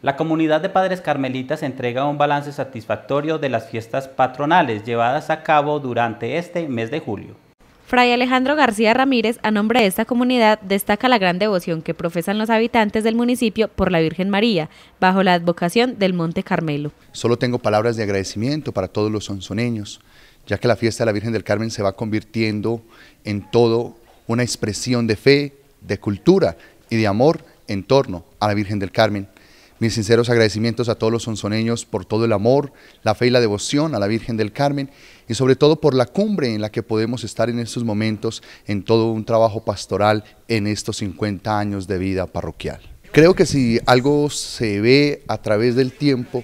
La comunidad de padres carmelitas entrega un balance satisfactorio de las fiestas patronales llevadas a cabo durante este mes de julio. Fray Alejandro García Ramírez, a nombre de esta comunidad, destaca la gran devoción que profesan los habitantes del municipio por la Virgen María, bajo la advocación del Monte Carmelo. Solo tengo palabras de agradecimiento para todos los sonsoneños, ya que la fiesta de la Virgen del Carmen se va convirtiendo en todo una expresión de fe, de cultura y de amor en torno a la Virgen del Carmen. Mis sinceros agradecimientos a todos los sonsoneños por todo el amor, la fe y la devoción a la Virgen del Carmen y sobre todo por la cumbre en la que podemos estar en estos momentos en todo un trabajo pastoral en estos 50 años de vida parroquial. Creo que si algo se ve a través del tiempo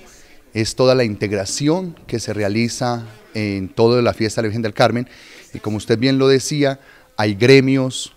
es toda la integración que se realiza en toda la fiesta de la Virgen del Carmen y como usted bien lo decía, hay gremios,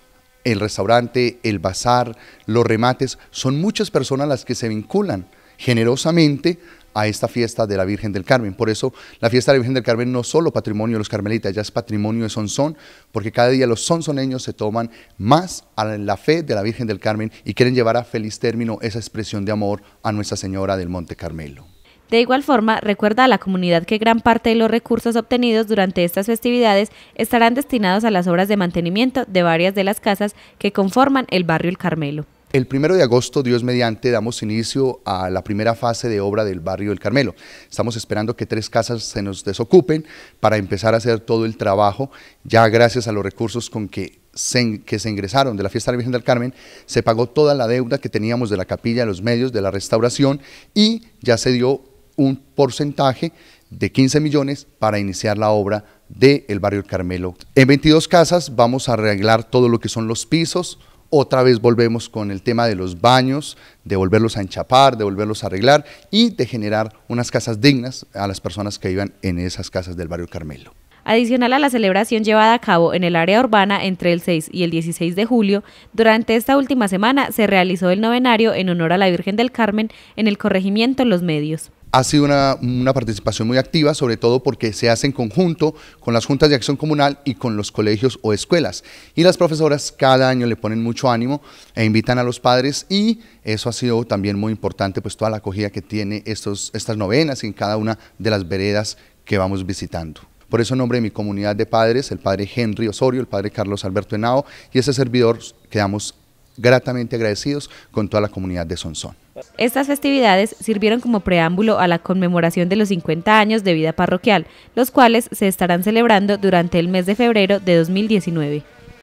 el restaurante, el bazar, los remates, son muchas personas las que se vinculan generosamente a esta fiesta de la Virgen del Carmen. Por eso la fiesta de la Virgen del Carmen no es solo patrimonio de los carmelitas, ya es patrimonio de Sonsón, porque cada día los sonsoneños se toman más a la fe de la Virgen del Carmen y quieren llevar a feliz término esa expresión de amor a Nuestra Señora del Monte Carmelo. De igual forma, recuerda a la comunidad que gran parte de los recursos obtenidos durante estas festividades estarán destinados a las obras de mantenimiento de varias de las casas que conforman el barrio El Carmelo. El primero de agosto, Dios mediante, damos inicio a la primera fase de obra del barrio El Carmelo. Estamos esperando que tres casas se nos desocupen para empezar a hacer todo el trabajo, ya gracias a los recursos con que se, que se ingresaron de la fiesta de la Virgen del Carmen, se pagó toda la deuda que teníamos de la capilla, de los medios, de la restauración y ya se dio un porcentaje de 15 millones para iniciar la obra del barrio Carmelo. En 22 casas vamos a arreglar todo lo que son los pisos, otra vez volvemos con el tema de los baños, de volverlos a enchapar, de volverlos a arreglar y de generar unas casas dignas a las personas que vivan en esas casas del barrio Carmelo. Adicional a la celebración llevada a cabo en el área urbana entre el 6 y el 16 de julio, durante esta última semana se realizó el novenario en honor a la Virgen del Carmen en el corregimiento Los Medios ha sido una, participación muy activa, sobre todo porque se hace en conjunto con las juntas de acción comunal y con los colegios o escuelas. Y las profesoras cada año le ponen mucho ánimo e invitan a los padres y eso ha sido también muy importante, pues toda la acogida que tiene estos, estas novenas en cada una de las veredas que vamos visitando. Por eso en nombre de mi comunidad de padres, el padre Henry Osorio, el padre Carlos Alberto Henao y ese servidor quedamos gratamente agradecidos con toda la comunidad de Sonsón. Estas festividades sirvieron como preámbulo a la conmemoración de los 50 años de vida parroquial, los cuales se estarán celebrando durante el mes de febrero de 2019.